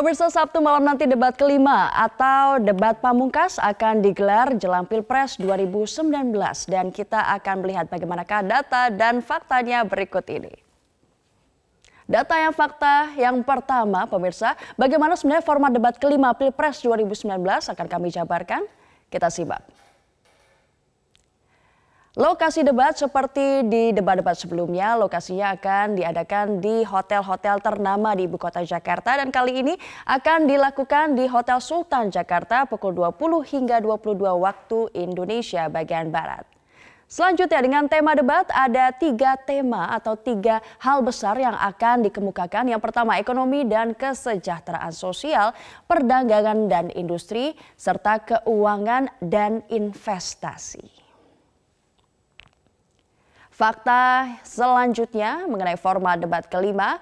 Pemirsa Sabtu malam nanti debat kelima atau debat pamungkas akan digelar jelang Pilpres 2019 dan kita akan melihat bagaimanakah data dan faktanya berikut ini. Data yang fakta yang pertama pemirsa, bagaimana sebenarnya format debat kelima Pilpres 2019 akan kami jabarkan. Kita simak. Lokasi debat seperti di debat-debat sebelumnya, lokasinya akan diadakan di hotel-hotel ternama di ibu kota Jakarta dan kali ini akan dilakukan di Hotel Sultan Jakarta pukul 20 hingga 22 waktu Indonesia bagian Barat. Selanjutnya dengan tema debat ada tiga tema atau tiga hal besar yang akan dikemukakan. Yang pertama ekonomi dan kesejahteraan sosial, perdagangan dan industri, serta keuangan dan investasi. Fakta selanjutnya mengenai format debat kelima,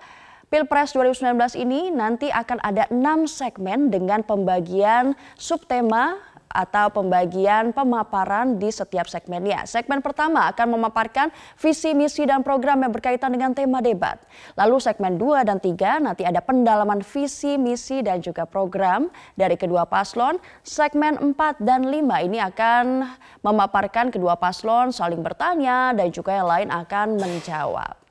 Pilpres 2019 ini nanti akan ada enam segmen dengan pembagian subtema atau pembagian pemaparan di setiap segmennya. Segmen pertama akan memaparkan visi, misi, dan program yang berkaitan dengan tema debat. Lalu segmen 2 dan 3 nanti ada pendalaman visi, misi, dan juga program dari kedua paslon. Segmen 4 dan 5 ini akan memaparkan kedua paslon saling bertanya dan juga yang lain akan menjawab.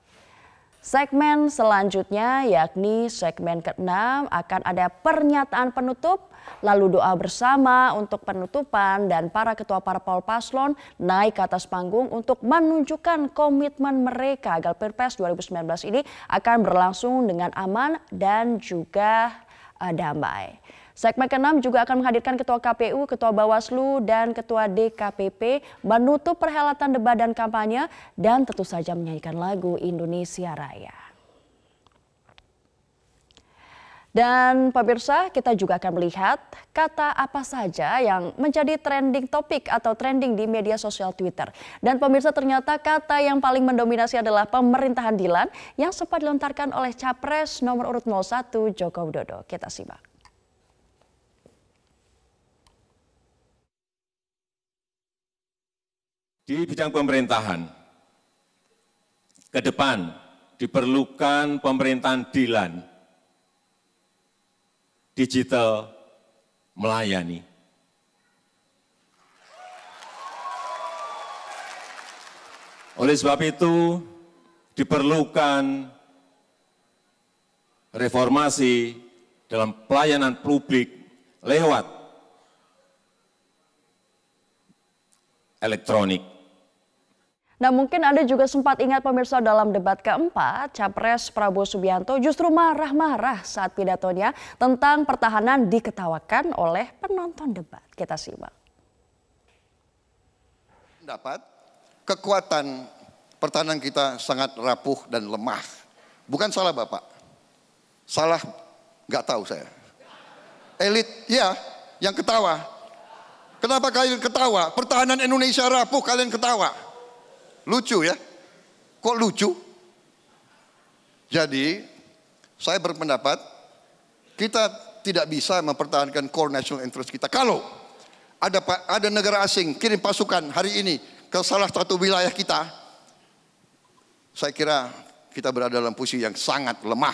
Segmen selanjutnya yakni segmen ke-6 akan ada pernyataan penutup, lalu doa bersama untuk penutupan dan para ketua parpol paslon naik ke atas panggung untuk menunjukkan komitmen mereka agar Pilpres 2019 ini akan berlangsung dengan aman dan juga eh, damai. Segmen ke-6 juga akan menghadirkan Ketua KPU, Ketua Bawaslu, dan Ketua DKPP menutup perhelatan debat dan kampanye dan tentu saja menyanyikan lagu Indonesia Raya. Dan pemirsa, kita juga akan melihat kata apa saja yang menjadi trending topik atau trending di media sosial Twitter. Dan pemirsa, ternyata kata yang paling mendominasi adalah pemerintahan Dilan yang sempat dilontarkan oleh Capres nomor urut 01 Joko Widodo. Kita simak. Di bidang pemerintahan, ke depan diperlukan pemerintahan dilan, digital melayani. Oleh sebab itu, diperlukan reformasi dalam pelayanan publik lewat elektronik. Nah mungkin Anda juga sempat ingat pemirsa dalam debat keempat, Capres Prabowo Subianto justru marah-marah saat pidatonya tentang pertahanan diketawakan oleh penonton debat. Kita simak. Dapat kekuatan pertahanan kita sangat rapuh dan lemah. Bukan salah Bapak. Salah nggak tahu saya. Elit ya yang ketawa. Kenapa kalian ketawa? Pertahanan Indonesia rapuh kalian ketawa. Lucu ya? Kok lucu? Jadi, saya berpendapat kita tidak bisa mempertahankan core national interest kita. Kalau ada ada negara asing kirim pasukan hari ini ke salah satu wilayah kita, saya kira kita berada dalam posisi yang sangat lemah.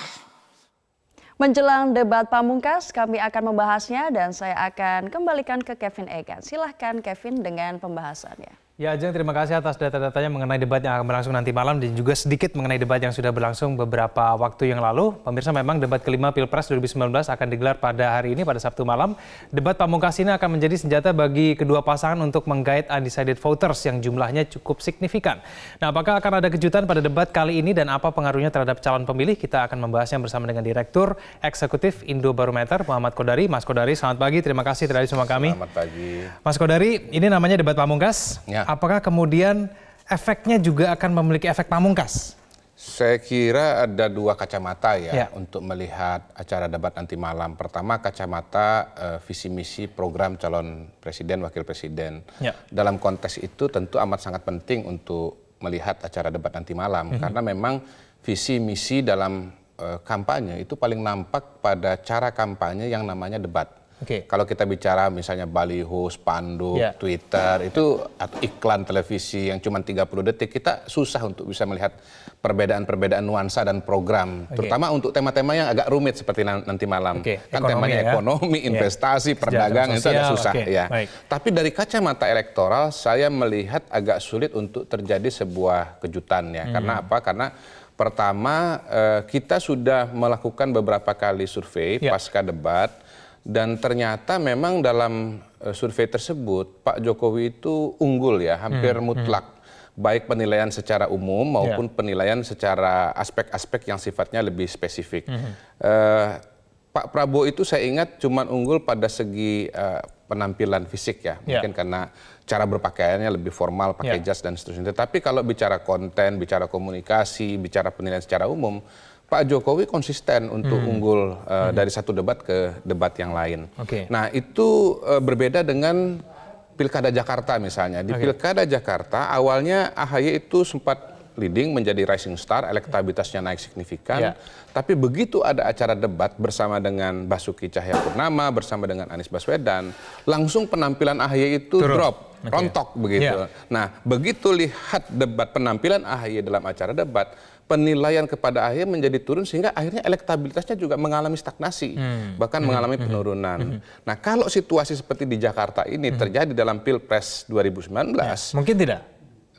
Menjelang debat pamungkas, kami akan membahasnya dan saya akan kembalikan ke Kevin Egan. Silahkan Kevin dengan pembahasannya. Ya Ajeng, terima kasih atas data-datanya mengenai debat yang akan berlangsung nanti malam dan juga sedikit mengenai debat yang sudah berlangsung beberapa waktu yang lalu. Pemirsa memang debat kelima Pilpres 2019 akan digelar pada hari ini pada Sabtu malam. Debat pamungkas ini akan menjadi senjata bagi kedua pasangan untuk menggait undecided voters yang jumlahnya cukup signifikan. Nah, apakah akan ada kejutan pada debat kali ini dan apa pengaruhnya terhadap calon pemilih? Kita akan membahasnya bersama dengan Direktur Eksekutif Indo Barometer Muhammad Kodari. Mas Kodari, selamat pagi. Terima kasih terhadap semua kami. Selamat pagi. Mas Kodari, ini namanya debat pamungkas. Ya yeah. Apakah kemudian efeknya juga akan memiliki efek pamungkas? Saya kira ada dua kacamata ya, ya. untuk melihat acara debat nanti malam. Pertama kacamata uh, visi misi program calon presiden wakil presiden. Ya. Dalam konteks itu tentu amat sangat penting untuk melihat acara debat nanti malam mm -hmm. karena memang visi misi dalam uh, kampanye itu paling nampak pada cara kampanye yang namanya debat. Okay. Kalau kita bicara misalnya baliho, spanduk, yeah. Twitter, itu atau iklan televisi yang cuma 30 detik, kita susah untuk bisa melihat perbedaan-perbedaan nuansa dan program, okay. terutama untuk tema-tema yang agak rumit seperti nanti malam. Okay. Kan ekonomi, temanya ya? ekonomi, ya. investasi, yeah. perdagangan itu agak susah okay. ya. Tapi dari kacamata elektoral saya melihat agak sulit untuk terjadi sebuah kejutan ya. Hmm. Karena apa? Karena pertama eh, kita sudah melakukan beberapa kali survei yeah. pasca debat dan ternyata memang dalam eh, survei tersebut Pak Jokowi itu unggul ya, hampir hmm, mutlak. Hmm. Baik penilaian secara umum ya. maupun yeah. penilaian secara aspek-aspek yang sifatnya lebih spesifik. Hmm. Uh, Pak Prabowo itu saya ingat cuma unggul pada segi uh, penampilan fisik ya. ya, mungkin karena cara berpakaiannya lebih formal, pakai yeah. jas dan seterusnya. Tetapi kalau bicara konten, bicara komunikasi, bicara penilaian secara umum, Pak Jokowi konsisten untuk hmm. unggul uh, hmm. dari satu debat ke debat yang lain. Okay. Nah itu uh, berbeda dengan pilkada Jakarta misalnya. Di okay. pilkada Jakarta awalnya AHY itu sempat leading menjadi rising star, elektabilitasnya naik signifikan. Yeah. Tapi begitu ada acara debat bersama dengan Basuki Cahayapurnama, bersama dengan Anies Baswedan, langsung penampilan AHY itu Turun. drop, okay. rontok begitu. Yeah. Nah, begitu lihat debat penampilan AHY dalam acara debat, penilaian kepada akhir menjadi turun sehingga akhirnya elektabilitasnya juga mengalami stagnasi hmm. bahkan hmm. mengalami hmm. penurunan. Hmm. Nah, kalau situasi seperti di Jakarta ini hmm. terjadi dalam Pilpres ya, 2019, ya, mungkin tidak.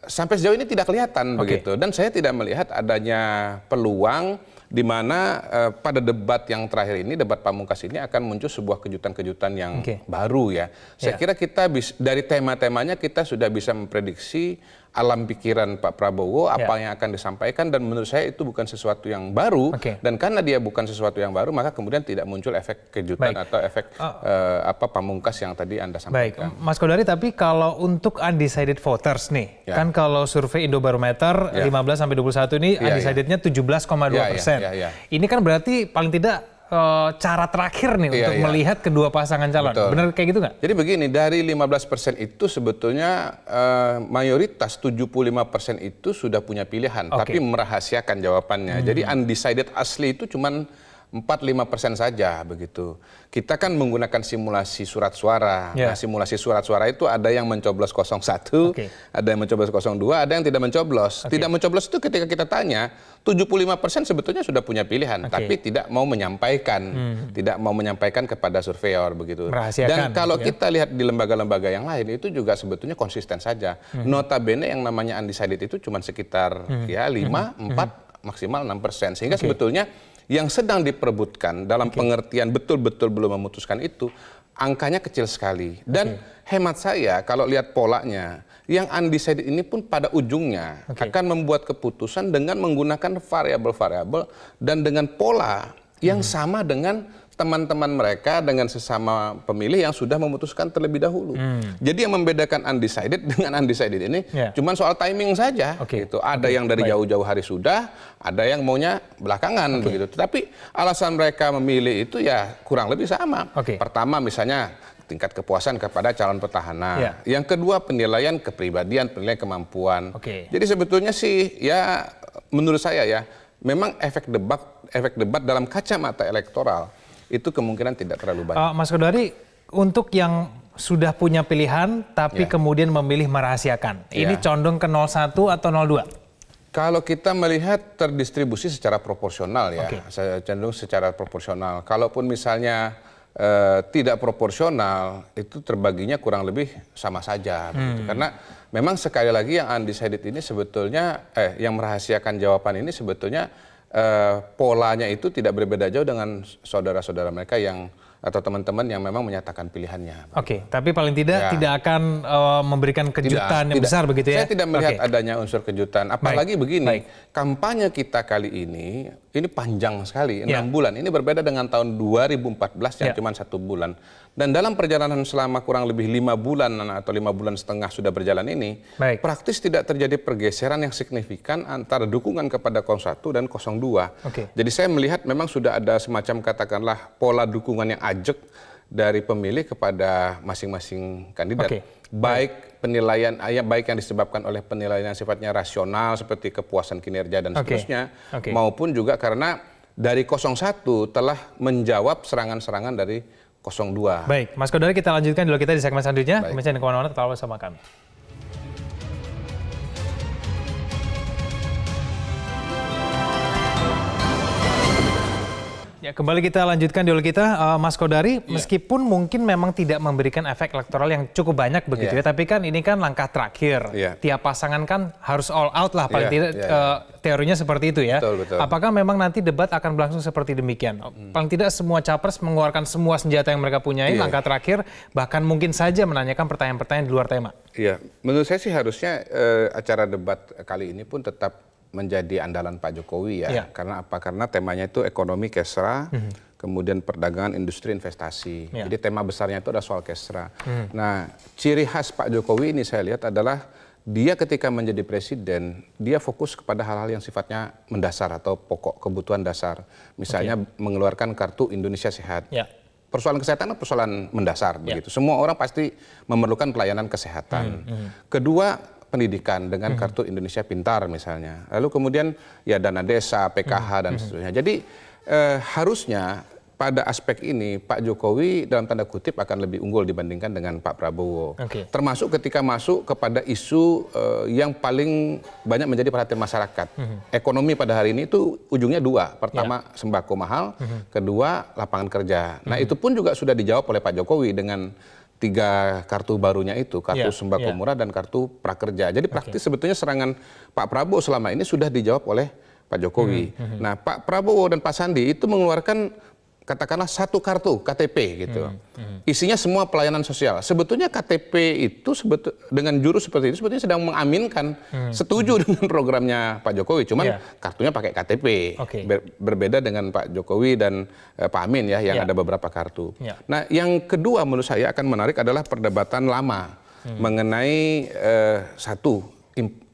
Sampai sejauh ini tidak kelihatan okay. begitu dan saya tidak melihat adanya peluang di mana uh, pada debat yang terakhir ini debat pamungkas ini akan muncul sebuah kejutan-kejutan yang okay. baru ya. Saya yeah. kira kita dari tema-temanya kita sudah bisa memprediksi alam pikiran Pak Prabowo ya. apa yeah. yang akan disampaikan dan menurut saya itu bukan sesuatu yang baru okay. dan karena dia bukan sesuatu yang baru maka kemudian tidak muncul efek kejutan Baik. atau efek uh, uh, apa pamungkas yang tadi Anda sampaikan. Baik, Mas Kodari tapi kalau untuk undecided voters nih yeah. kan kalau survei Indobarometer yeah. Ya. 15 sampai 21 ini yeah, ya. undecidednya yeah. 17,2 persen. Yeah, yeah, yeah, yeah. Ini kan berarti paling tidak cara terakhir nih iya, untuk iya. melihat kedua pasangan calon. Betul. Benar kayak gitu nggak? Jadi begini, dari 15% itu sebetulnya uh, mayoritas 75% itu sudah punya pilihan, okay. tapi merahasiakan jawabannya. Hmm. Jadi undecided asli itu cuman 4-5 persen saja begitu. Kita kan menggunakan simulasi surat suara. Yeah. Nah, simulasi surat suara itu ada yang mencoblos 01, okay. ada yang mencoblos 02, ada yang tidak mencoblos. Okay. Tidak mencoblos itu ketika kita tanya, 75 persen sebetulnya sudah punya pilihan, okay. tapi tidak mau menyampaikan, hmm. tidak mau menyampaikan kepada surveyor begitu. Dan kalau gitu ya? kita lihat di lembaga-lembaga yang lain itu juga sebetulnya konsisten saja. Hmm. Notabene yang namanya undecided itu cuma sekitar hmm. ya 5, hmm. 4, hmm. maksimal 6 persen. Sehingga okay. sebetulnya yang sedang diperebutkan dalam okay. pengertian betul-betul belum memutuskan itu angkanya kecil sekali dan okay. hemat saya kalau lihat polanya yang undecided ini pun pada ujungnya okay. akan membuat keputusan dengan menggunakan variabel-variabel dan dengan pola yang hmm. sama dengan teman-teman mereka dengan sesama pemilih yang sudah memutuskan terlebih dahulu. Hmm. Jadi yang membedakan undecided dengan undecided ini yeah. cuma soal timing saja. Okay. Gitu. Ada okay. yang dari jauh-jauh hari sudah, ada yang maunya belakangan okay. begitu. Tetapi alasan mereka memilih itu ya kurang lebih sama. Okay. Pertama misalnya tingkat kepuasan kepada calon petahana. Yeah. Yang kedua penilaian kepribadian, penilaian kemampuan. Okay. Jadi sebetulnya sih ya menurut saya ya memang efek debat efek debat dalam kacamata elektoral itu kemungkinan tidak terlalu banyak. Uh, Mas Kodari, untuk yang sudah punya pilihan tapi yeah. kemudian memilih merahasiakan, yeah. ini ya. condong ke 01 atau 02? Kalau kita melihat terdistribusi secara proporsional ya, okay. cenderung secara proporsional. Kalaupun misalnya e, tidak proporsional, itu terbaginya kurang lebih sama saja. Hmm. Karena memang sekali lagi yang undecided ini sebetulnya eh yang merahasiakan jawaban ini sebetulnya eh, polanya itu tidak berbeda jauh dengan saudara-saudara mereka yang atau teman-teman yang memang menyatakan pilihannya. Oke, okay, tapi paling tidak ya. tidak akan uh, memberikan kejutan tidak, yang tidak. besar begitu ya. Saya tidak melihat okay. adanya unsur kejutan. Apalagi Baik. begini, Baik. kampanye kita kali ini ini panjang sekali, enam ya. bulan. Ini berbeda dengan tahun 2014 yang ya. cuma satu bulan. Dan dalam perjalanan selama kurang lebih lima bulan atau lima bulan setengah sudah berjalan ini, Baik. praktis tidak terjadi pergeseran yang signifikan antara dukungan kepada 01 dan 02. Okay. Jadi saya melihat memang sudah ada semacam katakanlah pola dukungan yang ajek dari pemilih kepada masing-masing kandidat. Okay. Baik penilaian ya baik yang disebabkan oleh penilaian yang sifatnya rasional seperti kepuasan kinerja dan okay. seterusnya okay. maupun juga karena dari 01 telah menjawab serangan-serangan dari 02. Baik, Mas Kodari kita lanjutkan dulu kita di segmen selanjutnya. Kemudian kemana-mana tetap bersama kami. Ya, kembali kita lanjutkan dulu kita, uh, Mas Kodari. Yeah. Meskipun mungkin memang tidak memberikan efek elektoral yang cukup banyak begitu yeah. ya, tapi kan ini kan langkah terakhir. Yeah. Tiap pasangan kan harus all out lah, paling yeah. tidak yeah. Iya, uh, iya. teorinya seperti itu ya. Betul, betul. Apakah memang nanti debat akan berlangsung seperti demikian? Hmm. Paling tidak semua capres mengeluarkan semua senjata yang mereka punyai, yeah. langkah terakhir, bahkan mungkin saja menanyakan pertanyaan-pertanyaan di luar tema. Iya, menurut saya sih harusnya uh, acara debat kali ini pun tetap menjadi andalan Pak Jokowi ya. ya. Karena apa? Karena temanya itu ekonomi kesra, hmm. kemudian perdagangan, industri, investasi. Ya. Jadi tema besarnya itu adalah soal kesra. Hmm. Nah, ciri khas Pak Jokowi ini saya lihat adalah dia ketika menjadi presiden, dia fokus kepada hal-hal yang sifatnya mendasar atau pokok kebutuhan dasar. Misalnya okay. mengeluarkan kartu Indonesia Sehat. Ya. Persoalan kesehatan adalah persoalan mendasar ya. begitu. Semua orang pasti memerlukan pelayanan kesehatan. Hmm, hmm. Kedua, pendidikan dengan hmm. kartu Indonesia Pintar misalnya. Lalu kemudian ya dana desa, PKH hmm. dan hmm. seterusnya. Jadi eh, harusnya pada aspek ini Pak Jokowi dalam tanda kutip akan lebih unggul dibandingkan dengan Pak Prabowo. Okay. Termasuk ketika masuk kepada isu eh, yang paling banyak menjadi perhatian masyarakat. -hmm. Ekonomi pada hari ini itu ujungnya dua. Pertama yeah. sembako mahal, -hmm. kedua lapangan kerja. Nah itu pun juga sudah dijawab oleh Pak Jokowi dengan tiga kartu barunya itu kartu yeah, sembako yeah. murah dan kartu prakerja. Jadi praktis okay. sebetulnya serangan Pak Prabowo selama ini sudah dijawab oleh Pak Jokowi. Mm -hmm. Nah, Pak Prabowo dan Pak Sandi itu mengeluarkan katakanlah satu kartu KTP gitu. Hmm, hmm. Isinya semua pelayanan sosial. Sebetulnya KTP itu sebetul dengan jurus seperti itu sebetulnya sedang mengaminkan hmm, setuju hmm. dengan programnya Pak Jokowi. Cuman yeah. kartunya pakai KTP. Okay. Ber, berbeda dengan Pak Jokowi dan eh, Pak Amin ya yang yeah. ada beberapa kartu. Yeah. Nah, yang kedua menurut saya akan menarik adalah perdebatan lama hmm. mengenai eh, satu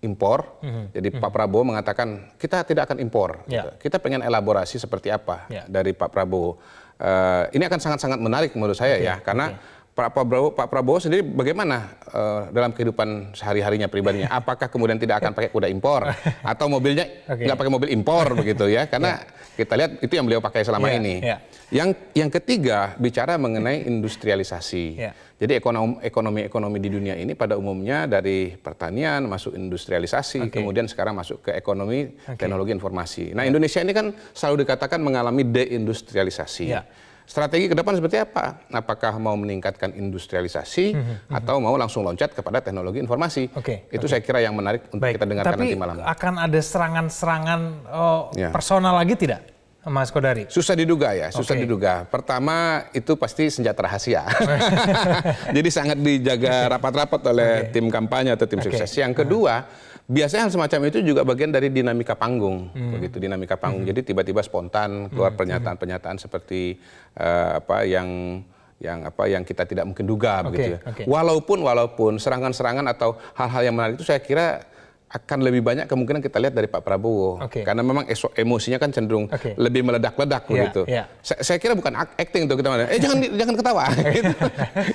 impor. Mm-hmm. Jadi mm-hmm. Pak mhm. Prabowo mengatakan kita tidak akan impor. Yeah. Gitu. Kita pengen elaborasi seperti apa yeah. dari Pak Prabowo. Uh, ini akan sangat-sangat menarik menurut saya okay. ya karena okay Pak Prabowo, Pak Prabowo sendiri bagaimana uh, dalam kehidupan sehari-harinya pribadinya? Apakah kemudian tidak akan pakai kuda impor atau mobilnya okay. nggak pakai mobil impor begitu ya? Karena yeah. kita lihat itu yang beliau pakai selama yeah, ini. Yeah. Yang yang ketiga bicara mengenai industrialisasi. Yeah. Jadi ekonomi ekonomi ekonomi di dunia ini pada umumnya dari pertanian masuk industrialisasi, okay. kemudian sekarang masuk ke ekonomi okay. teknologi informasi. Nah yeah. Indonesia ini kan selalu dikatakan mengalami deindustrialisasi. Yeah. Strategi ke depan seperti apa? Apakah mau meningkatkan industrialisasi mm-hmm. atau mhm. mau langsung loncat kepada teknologi informasi? Okay, Itu okay. saya kira yang menarik untuk Baik, kita dengarkan tapi nanti malam. Tapi akan ada serangan-serangan oh, ya. personal lagi tidak? Mas Kodari? Susah diduga ya, susah okay. diduga. Pertama itu pasti senjata rahasia. Jadi sangat dijaga rapat-rapat oleh okay. tim kampanye atau tim okay. sukses. Yang nah. kedua, uh -huh biasanya hal semacam itu juga bagian dari dinamika panggung hmm. begitu dinamika panggung hmm. jadi tiba-tiba spontan keluar hmm. pernyataan-pernyataan hmm. seperti uh, apa yang yang apa yang kita tidak mungkin duga okay, begitu ya okay. walaupun walaupun serangan-serangan atau hal-hal yang menarik itu saya kira akan lebih banyak kemungkinan kita lihat dari Pak Prabowo okay. karena memang emosinya kan cenderung okay. lebih meledak-ledak yeah, begitu. Yeah. Saya, kira bukan acting tuh kita eh jangan jangan ketawa iya. gitu.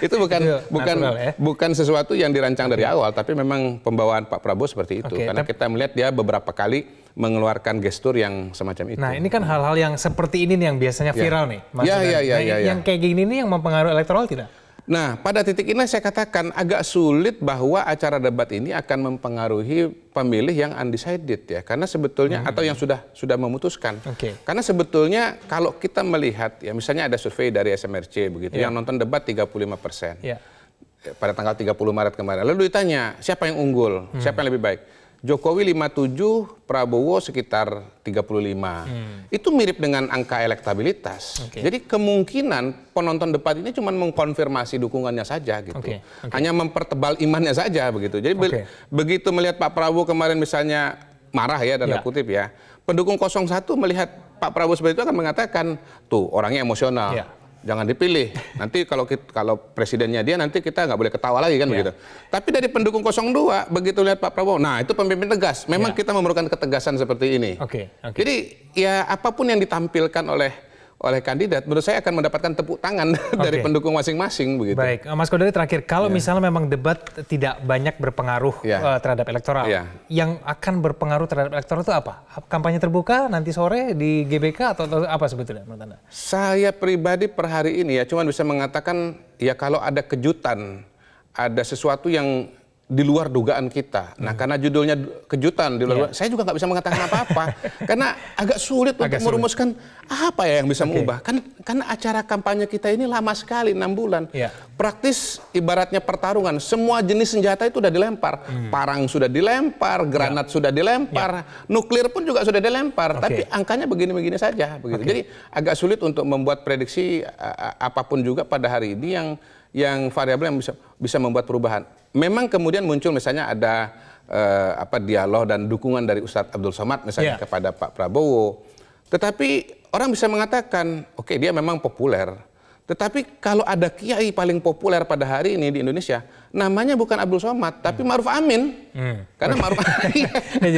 itu, bukan itu bukan ya? bukan sesuatu yang dirancang dari awal tapi memang pembawaan Pak Prabowo seperti itu okay, karena kita melihat dia beberapa kali mengeluarkan gestur yang semacam itu. Nah, ini kan hal-hal yang seperti ini nih yang biasanya ya. viral yeah. nih. Iya, iya, iya, yang kayak gini nih yang mempengaruhi elektoral tidak? Nah, pada titik ini saya katakan agak sulit bahwa acara debat ini akan mempengaruhi pemilih yang undecided ya, karena sebetulnya hmm. atau yang sudah sudah memutuskan. Okay. Karena sebetulnya kalau kita melihat ya, misalnya ada survei dari SMRC begitu yeah. yang nonton debat 35 persen yeah. pada tanggal 30 Maret kemarin. Lalu ditanya siapa yang unggul, hmm. siapa yang lebih baik. Jokowi 57, Prabowo sekitar 35. Hmm. Itu mirip dengan angka elektabilitas. Okay. Jadi kemungkinan penonton debat ini cuma mengkonfirmasi dukungannya saja gitu. Okay. Okay. Hanya mempertebal imannya saja begitu. Jadi okay. begitu melihat Pak Prabowo kemarin misalnya marah ya dan yeah. kutip ya. Pendukung 01 melihat Pak Prabowo seperti itu akan mengatakan, "Tuh, orangnya emosional." Yeah jangan dipilih. Nanti kalau kita, kalau presidennya dia nanti kita nggak boleh ketawa lagi kan yeah. begitu. Tapi dari pendukung 02 begitu lihat Pak Prabowo, nah itu pemimpin tegas. Memang yeah. kita memerlukan ketegasan seperti ini. Oke. Okay, okay. Jadi ya apapun yang ditampilkan oleh oleh kandidat, menurut saya akan mendapatkan tepuk tangan okay. dari pendukung masing-masing begitu. Baik, eh, Mas Kodari terakhir, kalau yeah. misalnya memang debat tidak banyak berpengaruh yeah. Ya. uh, terhadap elektoral, yeah. yang akan berpengaruh terhadap elektoral itu apa? Kampanye terbuka nanti sore di GBK atau, atau apa sebetulnya menurut Anda? Saya pribadi per hari ini ya, cuma bisa mengatakan ya kalau ada kejutan, ada sesuatu yang di luar dugaan kita. Nah, hmm. karena judulnya kejutan di luar, yeah. saya juga nggak bisa mengatakan apa-apa karena agak sulit agak untuk sulit. merumuskan apa ya yang bisa okay. mengubah. Kan karena acara kampanye kita ini lama sekali enam bulan. Yeah. Praktis ibaratnya pertarungan, semua jenis senjata itu sudah dilempar. Hmm. Parang sudah dilempar, granat yeah. sudah dilempar, yeah. nuklir pun juga sudah dilempar, okay. tapi angkanya begini-begini saja begitu. Okay. Jadi agak sulit untuk membuat prediksi apapun juga pada hari ini yang yang variabel yang bisa bisa membuat perubahan. Memang kemudian muncul misalnya ada eh, apa dialog dan dukungan dari Ustadz Abdul Somad misalnya yeah. kepada Pak Prabowo. Tetapi orang bisa mengatakan, oke okay, dia memang populer, tetapi kalau ada kiai paling populer pada hari ini di Indonesia, namanya bukan Abdul Somad, hmm. tapi hmm. Maruf Amin. Hmm. Karena Maruf Amin,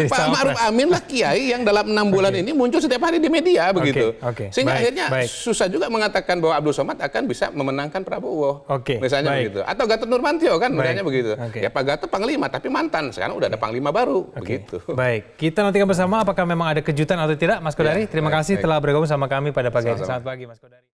Pak Maruf Amin lah kiai yang dalam enam bulan okay. ini muncul setiap hari di media begitu. Okay. Okay. Sehingga baik. akhirnya baik. susah juga mengatakan bahwa Abdul Somad akan bisa memenangkan Prabowo. Okay. Misalnya baik. begitu. Atau Gatot Nurmantio kan baik. misalnya begitu. Okay. Ya Pak Gatot panglima, tapi mantan. Sekarang udah ada panglima baru. Okay. Begitu. Baik, kita nantikan bersama apakah memang ada kejutan atau tidak, Mas Kodari. Ya, Terima baik, kasih baik. telah bergabung sama kami pada pagi. ini Selamat pagi, Mas Kodari.